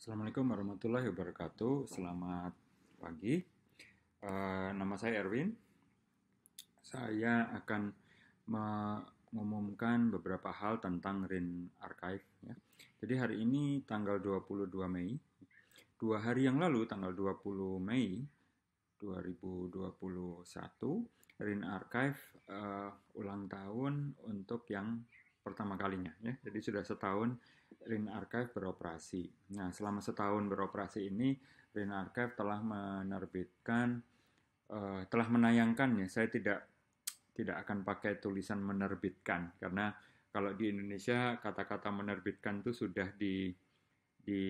Assalamualaikum warahmatullahi wabarakatuh. Selamat pagi. Uh, nama saya Erwin. Saya akan mengumumkan beberapa hal tentang RIN Archive. Ya. Jadi hari ini tanggal 22 Mei. Dua hari yang lalu, tanggal 20 Mei 2021, RIN Archive uh, ulang tahun untuk yang pertama kalinya. Ya. Jadi sudah setahun Rin Archive beroperasi. Nah, selama setahun beroperasi ini, Rin Archive telah menerbitkan, uh, telah menayangkan ya. Saya tidak tidak akan pakai tulisan menerbitkan karena kalau di Indonesia kata-kata menerbitkan itu sudah di di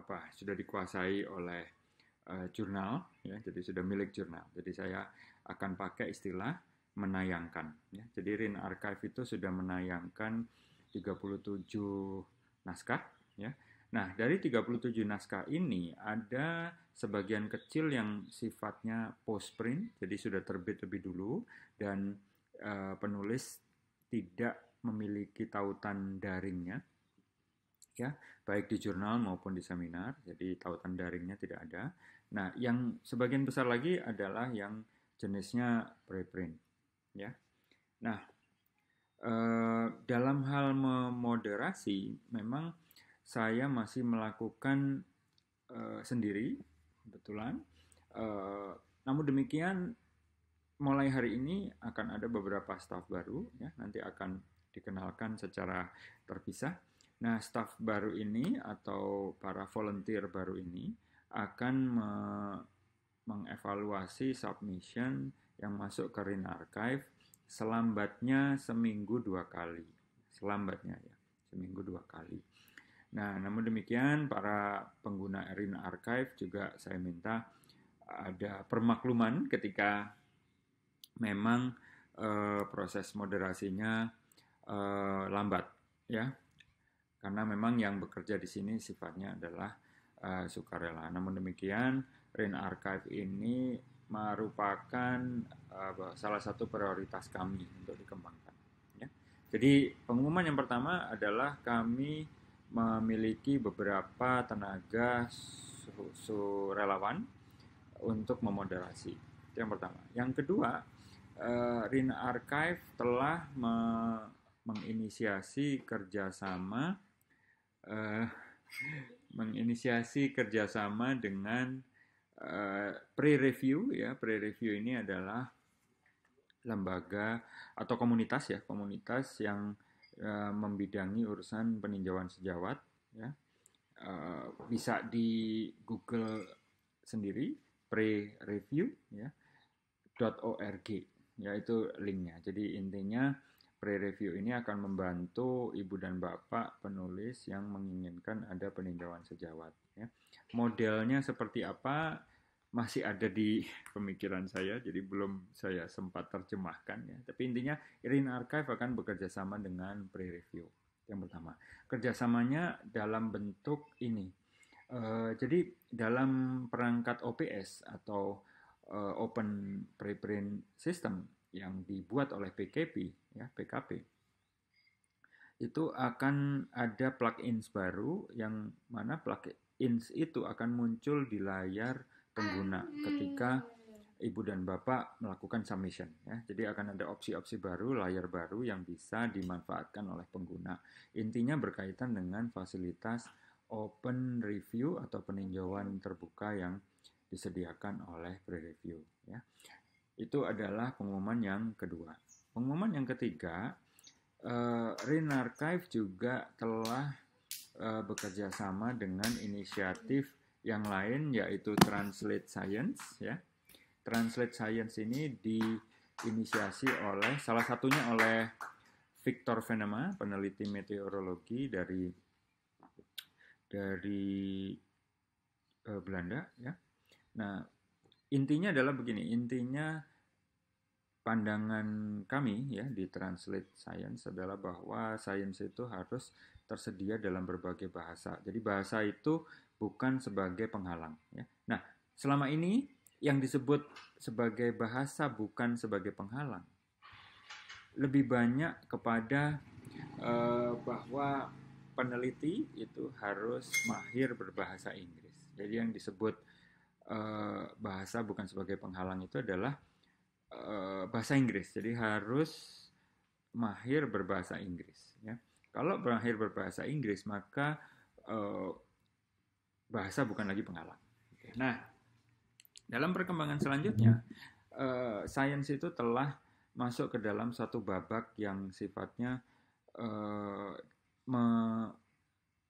apa sudah dikuasai oleh uh, jurnal ya jadi sudah milik jurnal jadi saya akan pakai istilah menayangkan ya jadi Rin Archive itu sudah menayangkan 37 naskah ya. Nah, dari 37 naskah ini ada sebagian kecil yang sifatnya postprint, jadi sudah terbit lebih dulu dan uh, penulis tidak memiliki tautan daringnya. Ya, baik di jurnal maupun di seminar, jadi tautan daringnya tidak ada. Nah, yang sebagian besar lagi adalah yang jenisnya preprint, ya. Nah, Eh, dalam hal memoderasi, memang saya masih melakukan uh, sendiri, kebetulan. Uh, namun demikian, mulai hari ini akan ada beberapa staf baru, ya, nanti akan dikenalkan secara terpisah. Nah, staf baru ini atau para volunteer baru ini akan me mengevaluasi submission yang masuk ke RIN Archive selambatnya seminggu dua kali. Selambatnya ya, seminggu dua kali. Nah, namun demikian para pengguna Erin Archive juga saya minta ada permakluman ketika memang uh, proses moderasinya uh, lambat ya. Karena memang yang bekerja di sini sifatnya adalah uh, sukarela. Namun demikian, Rain Archive ini merupakan uh, salah satu prioritas kami untuk dikembangkan. Ya. Jadi pengumuman yang pertama adalah kami memiliki beberapa tenaga relawan untuk memoderasi. Itu yang pertama. Yang kedua, uh, Rin Archive telah me menginisiasi kerjasama uh, menginisiasi kerjasama dengan Eh, pre-review ya pre-review ini adalah lembaga atau komunitas ya komunitas yang uh, membidangi urusan peninjauan sejawat ya uh, bisa di Google sendiri pre-review ya .org ya itu linknya jadi intinya Pre-review ini akan membantu ibu dan bapak penulis yang menginginkan ada peninjauan sejawat. Ya. Modelnya seperti apa masih ada di pemikiran saya, jadi belum saya sempat terjemahkan ya. Tapi intinya Irin Archive akan bekerja sama dengan pre-review yang pertama. Kerjasamanya dalam bentuk ini. Uh, jadi dalam perangkat OPS atau uh, Open Preprint System yang dibuat oleh PKP ya PKP itu akan ada plugins baru yang mana plugins itu akan muncul di layar pengguna ah, hmm. ketika ibu dan bapak melakukan submission ya. Jadi akan ada opsi-opsi baru, layar baru yang bisa dimanfaatkan oleh pengguna. Intinya berkaitan dengan fasilitas open review atau peninjauan terbuka yang disediakan oleh pre-review ya. Itu adalah pengumuman yang kedua. Pengumuman yang ketiga, uh, eh, Rin Archive juga telah uh, bekerja sama dengan inisiatif yang lain yaitu Translate Science ya. Translate Science ini diinisiasi oleh salah satunya oleh Victor Venema, peneliti meteorologi dari dari uh, Belanda ya. Nah, intinya adalah begini, intinya pandangan kami ya di Translate Science adalah bahwa science itu harus tersedia dalam berbagai bahasa. Jadi bahasa itu bukan sebagai penghalang ya. Nah, selama ini yang disebut sebagai bahasa bukan sebagai penghalang. Lebih banyak kepada eh, bahwa peneliti itu harus mahir berbahasa Inggris. Jadi yang disebut eh, bahasa bukan sebagai penghalang itu adalah Eh, bahasa Inggris. Jadi harus mahir berbahasa Inggris. Ya. Kalau mahir berbahasa Inggris maka uh, bahasa bukan lagi penghalang. Nah, dalam perkembangan selanjutnya, uh, sains itu telah masuk ke dalam satu babak yang sifatnya uh, me,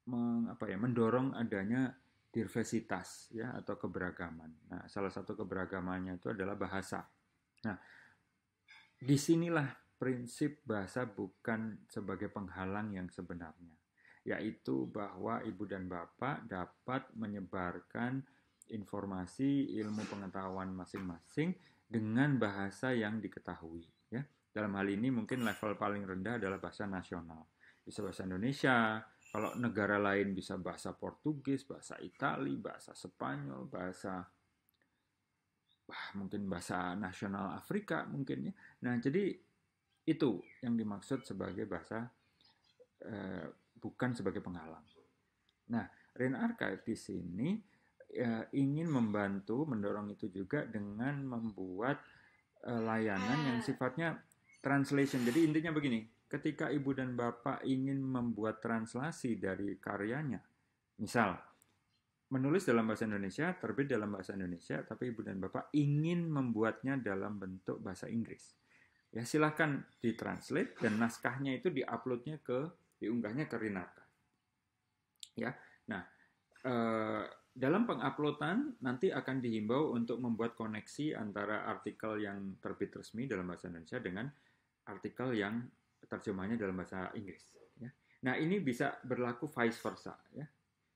me, apa ya, mendorong adanya diversitas ya atau keberagaman. Nah, salah satu keberagamannya itu adalah bahasa. Nah, disinilah prinsip bahasa bukan sebagai penghalang yang sebenarnya, yaitu bahwa ibu dan bapak dapat menyebarkan informasi ilmu pengetahuan masing-masing dengan bahasa yang diketahui. Ya. Dalam hal ini mungkin level paling rendah adalah bahasa nasional. Bisa bahasa Indonesia, kalau negara lain bisa bahasa Portugis, bahasa Itali, bahasa Spanyol, bahasa mungkin bahasa nasional Afrika mungkin ya. Nah, jadi itu yang dimaksud sebagai bahasa eh, bukan sebagai penghalang. Nah, Rain Archive di sini eh, ingin membantu mendorong itu juga dengan membuat eh, layanan yang eh. sifatnya translation. Jadi intinya begini, ketika ibu dan bapak ingin membuat translasi dari karyanya, misal menulis dalam bahasa Indonesia, terbit dalam bahasa Indonesia, tapi ibu dan bapak ingin membuatnya dalam bentuk bahasa Inggris. Ya silahkan ditranslate dan naskahnya itu diuploadnya ke diunggahnya ke Rinata. Ya, nah e, dalam penguploadan nanti akan dihimbau untuk membuat koneksi antara artikel yang terbit resmi dalam bahasa Indonesia dengan artikel yang terjemahnya dalam bahasa Inggris. Ya. Nah ini bisa berlaku vice versa. Ya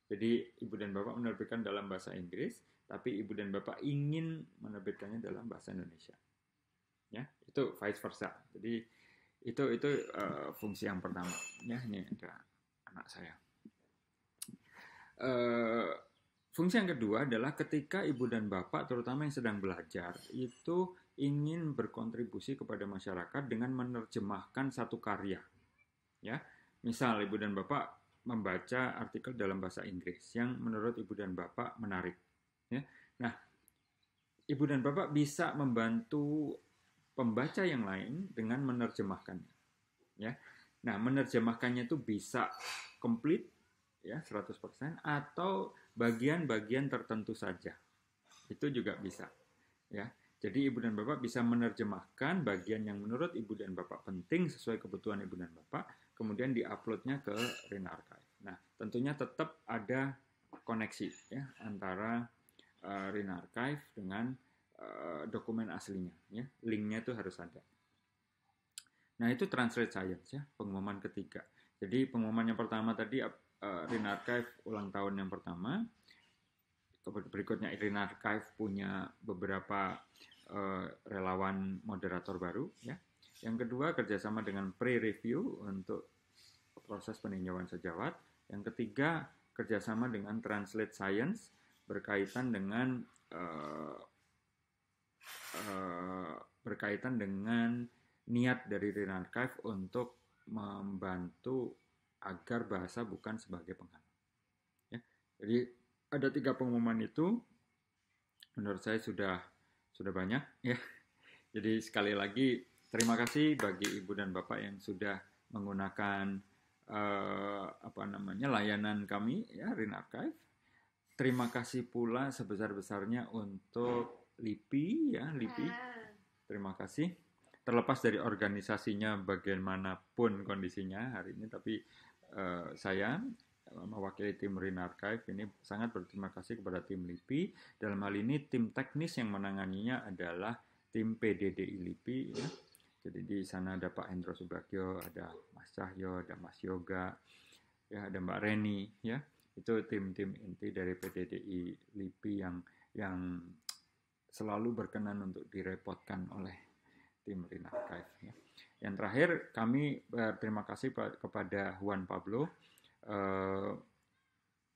jadi ibu dan bapak menerbitkan dalam bahasa Inggris, tapi ibu dan bapak ingin menerbitkannya dalam bahasa Indonesia. Ya, itu vice versa. Jadi itu itu uh, fungsi yang pertama. Ya, ini ada anak saya. Uh, fungsi yang kedua adalah ketika ibu dan bapak, terutama yang sedang belajar, itu ingin berkontribusi kepada masyarakat dengan menerjemahkan satu karya. Ya, misal ibu dan bapak membaca artikel dalam bahasa Inggris yang menurut ibu dan bapak menarik. Ya. Nah, ibu dan bapak bisa membantu pembaca yang lain dengan menerjemahkannya. Ya. Nah, menerjemahkannya itu bisa komplit ya 100% atau bagian-bagian tertentu saja. Itu juga bisa. Ya. Jadi ibu dan bapak bisa menerjemahkan bagian yang menurut ibu dan bapak penting sesuai kebutuhan ibu dan bapak kemudian diuploadnya ke Rena Archive. Nah, tentunya tetap ada koneksi ya antara uh, Archive dengan uh, dokumen aslinya. Ya, linknya itu harus ada. Nah, itu translate science ya, pengumuman ketiga. Jadi pengumuman yang pertama tadi uh, eh, Rin Archive ulang tahun yang pertama. Berikutnya Rin Archive punya beberapa uh, relawan moderator baru ya. Yang kedua, kerjasama dengan pre-review untuk proses peninjauan sejawat. Yang ketiga, kerjasama dengan Translate Science berkaitan dengan uh, uh, berkaitan dengan niat dari Renan Archive untuk membantu agar bahasa bukan sebagai penghalang. Ya. Jadi ada tiga pengumuman itu, menurut saya sudah sudah banyak ya. Jadi sekali lagi Terima kasih bagi ibu dan bapak yang sudah menggunakan uh, apa namanya layanan kami ya Rin Archive. Terima kasih pula sebesar-besarnya untuk LIPI ya LIPI. Ah. Terima kasih. Terlepas dari organisasinya bagaimanapun kondisinya hari ini, tapi uh, saya mewakili tim Rin Archive ini sangat berterima kasih kepada tim LIPI. Dalam hal ini tim teknis yang menanganinya adalah tim PDDI LIPI ya jadi di sana ada Pak Hendro Subagio, ada Mas Cahyo, ada Mas Yoga, ya ada Mbak Reni, ya itu tim-tim inti dari PDDI LIPI yang yang selalu berkenan untuk direpotkan oleh tim Rina Archive. Ya. Yang terakhir kami berterima eh, kasih kepada Juan Pablo uh,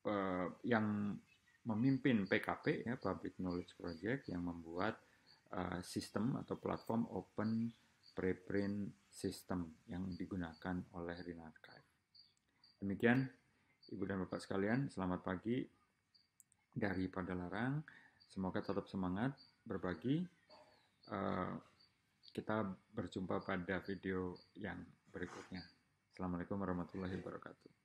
uh, yang memimpin PKP ya Public Knowledge Project yang membuat uh, sistem atau platform Open preprint system yang digunakan oleh Rinat Archive. Demikian, Ibu dan Bapak sekalian, selamat pagi dari Padalarang. Semoga tetap semangat berbagi. Eh, kita berjumpa pada video yang berikutnya. Assalamualaikum warahmatullahi wabarakatuh.